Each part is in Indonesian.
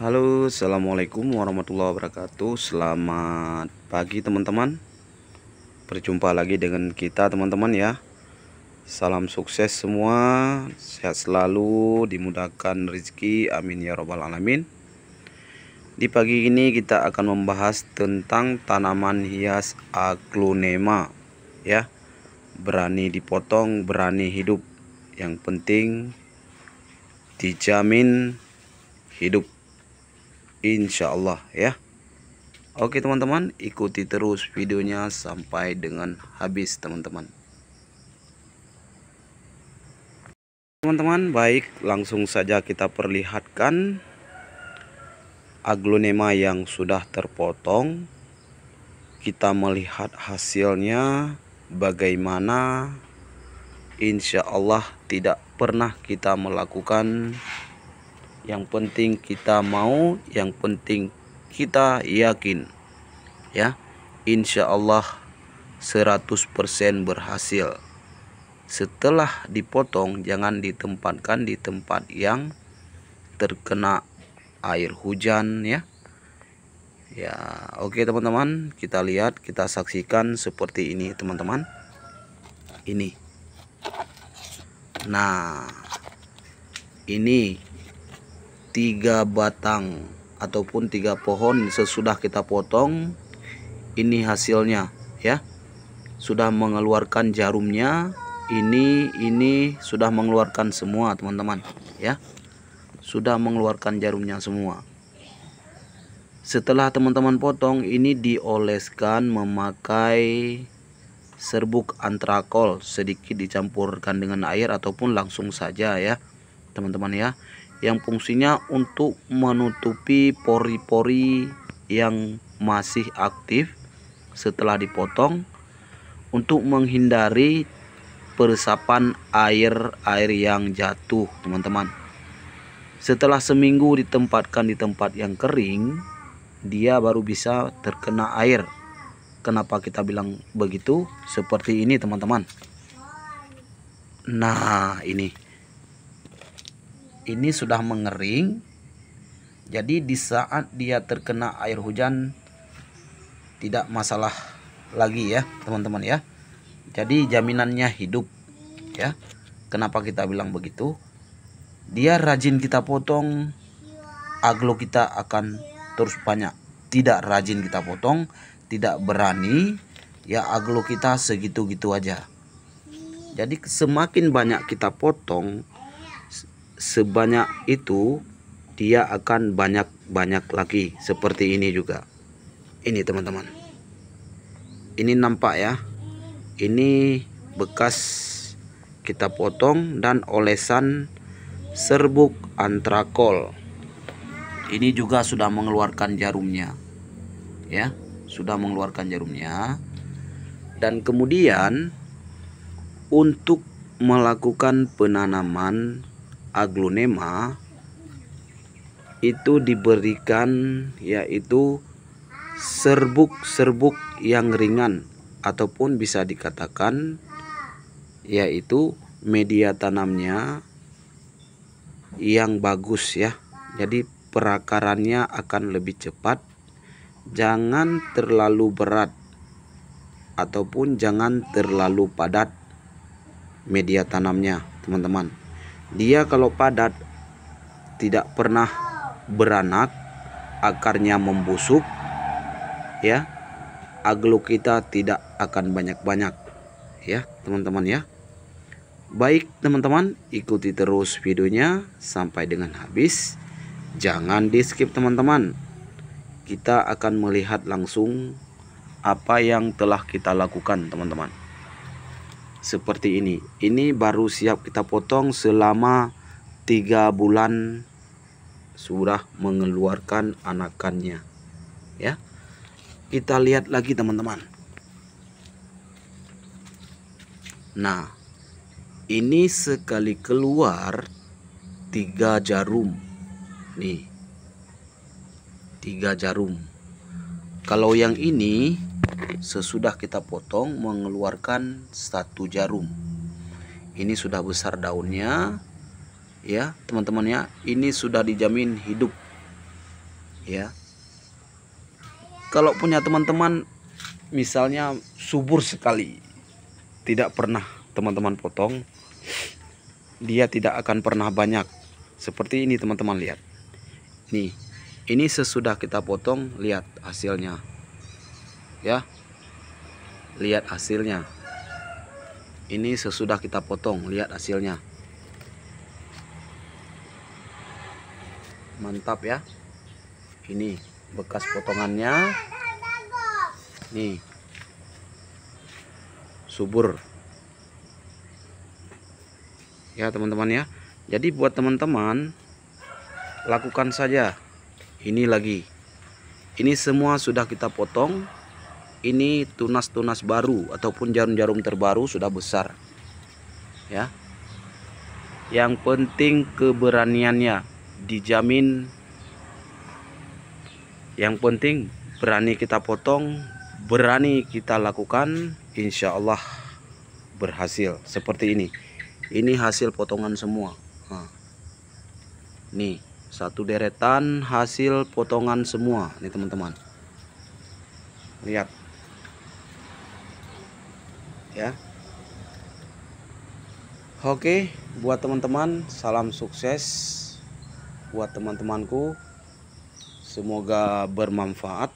Halo assalamualaikum warahmatullahi wabarakatuh Selamat pagi teman-teman Berjumpa lagi dengan kita teman-teman ya Salam sukses semua Sehat selalu Dimudahkan rezeki Amin ya robbal alamin Di pagi ini kita akan membahas tentang tanaman hias aglonema Ya Berani dipotong berani hidup Yang penting Dijamin hidup insya Allah ya Oke teman-teman ikuti terus videonya sampai dengan habis teman-teman Teman-teman baik langsung saja kita perlihatkan aglonema yang sudah terpotong kita melihat hasilnya bagaimana insya Allah tidak pernah kita melakukan yang penting kita mau yang penting kita yakin ya insya Allah 100% berhasil setelah dipotong jangan ditempatkan di tempat yang terkena air hujan ya ya oke okay, teman-teman kita lihat kita saksikan seperti ini teman-teman ini nah ini tiga batang ataupun tiga pohon sesudah kita potong ini hasilnya ya sudah mengeluarkan jarumnya ini ini sudah mengeluarkan semua teman-teman ya sudah mengeluarkan jarumnya semua setelah teman-teman potong ini dioleskan memakai serbuk antrakol sedikit dicampurkan dengan air ataupun langsung saja ya teman-teman ya yang fungsinya untuk menutupi pori-pori yang masih aktif setelah dipotong untuk menghindari peresapan air-air yang jatuh teman-teman setelah seminggu ditempatkan di tempat yang kering dia baru bisa terkena air kenapa kita bilang begitu seperti ini teman-teman nah ini ini sudah mengering jadi di saat dia terkena air hujan tidak masalah lagi ya teman-teman ya jadi jaminannya hidup ya kenapa kita bilang begitu dia rajin kita potong aglo kita akan terus banyak tidak rajin kita potong tidak berani ya aglo kita segitu-gitu aja jadi semakin banyak kita potong sebanyak itu dia akan banyak-banyak lagi seperti ini juga ini teman-teman ini nampak ya ini bekas kita potong dan olesan serbuk antrakol ini juga sudah mengeluarkan jarumnya ya sudah mengeluarkan jarumnya dan kemudian untuk melakukan penanaman aglonema itu diberikan yaitu serbuk-serbuk yang ringan ataupun bisa dikatakan yaitu media tanamnya yang bagus ya jadi perakarannya akan lebih cepat jangan terlalu berat ataupun jangan terlalu padat media tanamnya teman-teman dia kalau padat tidak pernah beranak, akarnya membusuk, ya. Aglo kita tidak akan banyak-banyak, ya, teman-teman ya. Baik, teman-teman, ikuti terus videonya sampai dengan habis. Jangan di-skip, teman-teman. Kita akan melihat langsung apa yang telah kita lakukan, teman-teman seperti ini ini baru siap kita potong selama tiga bulan sudah mengeluarkan anakannya ya kita lihat lagi teman-teman nah ini sekali keluar tiga jarum nih tiga jarum kalau yang ini Sesudah kita potong mengeluarkan satu jarum. Ini sudah besar daunnya ya, teman-teman ya. Ini sudah dijamin hidup. Ya. Kalau punya teman-teman misalnya subur sekali tidak pernah teman-teman potong dia tidak akan pernah banyak seperti ini teman-teman lihat nih ini sesudah kita potong lihat hasilnya ya lihat hasilnya ini sesudah kita potong lihat hasilnya mantap ya ini bekas potongannya nih subur ya teman-teman ya jadi buat teman-teman lakukan saja ini lagi ini semua sudah kita potong ini tunas-tunas baru ataupun jarum-jarum terbaru sudah besar ya yang penting keberaniannya dijamin yang penting berani kita potong berani kita lakukan insya Allah berhasil seperti ini ini hasil potongan semua nih satu deretan hasil potongan semua nih teman-teman lihat ya Oke, buat teman-teman, salam sukses buat teman-temanku. Semoga bermanfaat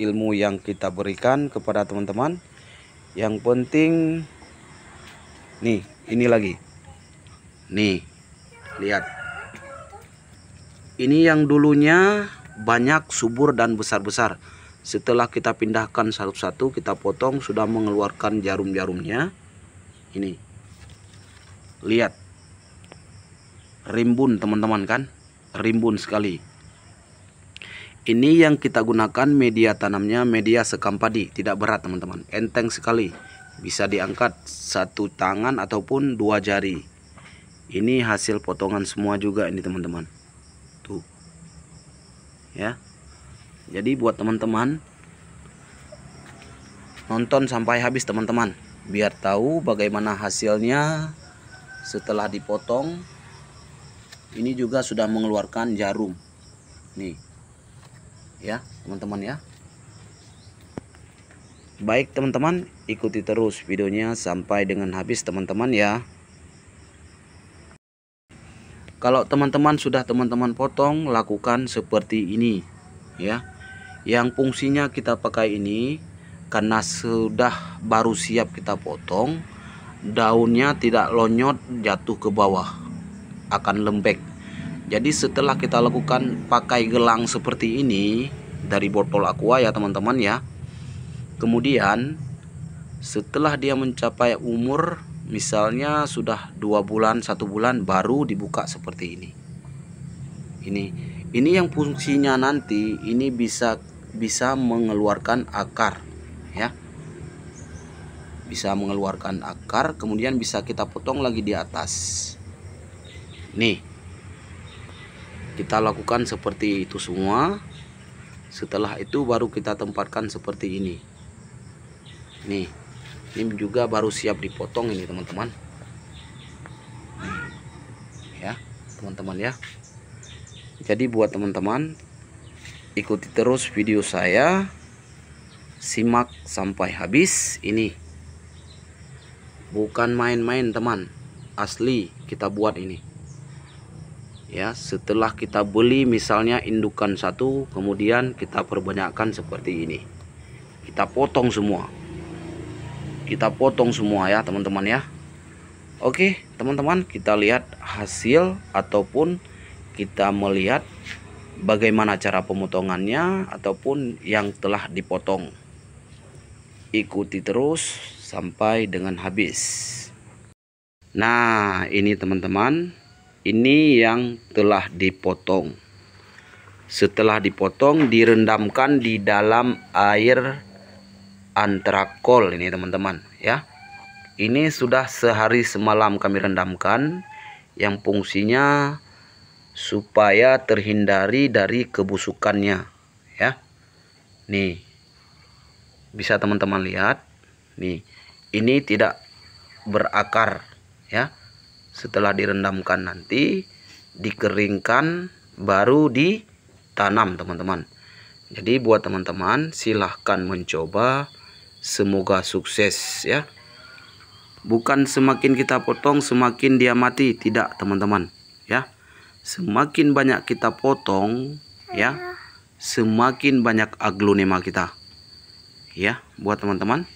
ilmu yang kita berikan kepada teman-teman. Yang penting nih, ini lagi. Nih, lihat. Ini yang dulunya banyak subur dan besar-besar setelah kita pindahkan satu-satu kita potong sudah mengeluarkan jarum-jarumnya ini lihat rimbun teman-teman kan rimbun sekali ini yang kita gunakan media tanamnya media sekam padi tidak berat teman-teman enteng sekali bisa diangkat satu tangan ataupun dua jari ini hasil potongan semua juga ini teman-teman tuh ya jadi buat teman-teman nonton sampai habis teman-teman biar tahu bagaimana hasilnya setelah dipotong ini juga sudah mengeluarkan jarum nih ya teman-teman ya baik teman-teman ikuti terus videonya sampai dengan habis teman-teman ya kalau teman-teman sudah teman-teman potong lakukan seperti ini ya yang fungsinya kita pakai ini karena sudah baru siap kita potong daunnya tidak lonyot jatuh ke bawah akan lembek jadi setelah kita lakukan pakai gelang seperti ini dari botol aqua ya teman-teman ya kemudian setelah dia mencapai umur misalnya sudah dua bulan satu bulan baru dibuka seperti ini ini ini yang fungsinya nanti ini bisa bisa mengeluarkan akar ya bisa mengeluarkan akar kemudian bisa kita potong lagi di atas nih kita lakukan seperti itu semua setelah itu baru kita tempatkan seperti ini nih ini juga baru siap dipotong ini teman-teman ya teman-teman ya jadi buat teman-teman ikuti terus video saya simak sampai habis ini bukan main-main teman asli kita buat ini ya setelah kita beli misalnya indukan satu kemudian kita perbanyakkan seperti ini kita potong semua kita potong semua ya teman-teman ya Oke teman-teman kita lihat hasil ataupun kita melihat bagaimana cara pemotongannya ataupun yang telah dipotong. Ikuti terus sampai dengan habis. Nah, ini teman-teman, ini yang telah dipotong. Setelah dipotong direndamkan di dalam air antrakol ini teman-teman ya. Ini sudah sehari semalam kami rendamkan yang fungsinya supaya terhindari dari kebusukannya ya nih bisa teman-teman lihat nih ini tidak berakar ya setelah direndamkan nanti dikeringkan baru ditanam teman-teman jadi buat teman-teman silahkan mencoba semoga sukses ya bukan semakin kita potong semakin dia mati tidak teman-teman ya semakin banyak kita potong ya semakin banyak aglonema kita ya buat teman-teman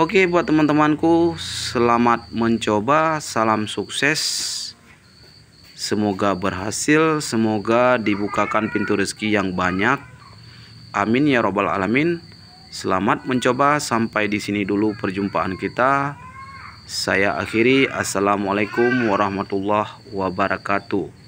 Oke buat teman-temanku selamat mencoba salam sukses semoga berhasil semoga dibukakan pintu rezeki yang banyak amin ya robbal alamin selamat mencoba sampai di sini dulu perjumpaan kita saya akhiri assalamualaikum warahmatullahi wabarakatuh